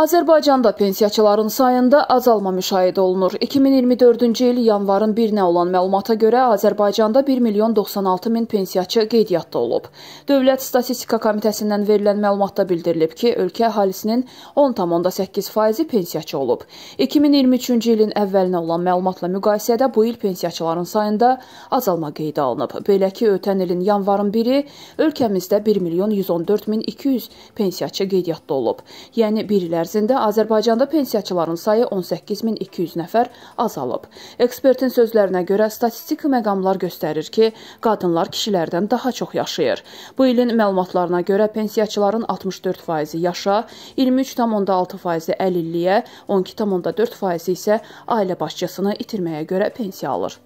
Azərbaycanda pensiyaçıların sayında azalma müşahidə olunur. 2024-cü il yanvarın 1-nə olan məlumata görə Azərbaycanda 1 milyon 96 min pensiyaçı qeydiyyatda olub. Dövlət Statistika Komitəsindən verilən məlumatda bildirilib ki, ölkə əhalisinin 10,8%-i pensiyaçı olub. 2023-cü ilin əvvəlinə olan məlumatla müqayisədə bu il pensiyaçıların sayında azalma qeydə alınıb. Belə ki, ötən ilin yanvarın 1-i ölkəmizdə 1 milyon 114 min 200 pensiyaçı qeydiyyatda olub. Yəni bir ilə ərzində Azərbaycanda pensiyaçıların sayı 18200 nəfər azalıb. Ekspertin sözlərinə görə statistik məqamlar göstərir ki, qadınlar kişilərdən daha çox yaşayır. Bu ilin məlumatlarına görə pensiyaçıların 64% yaşa, 23,6% əlilliyə, 12,4% isə ailə başçısını itirməyə görə pensiya alır.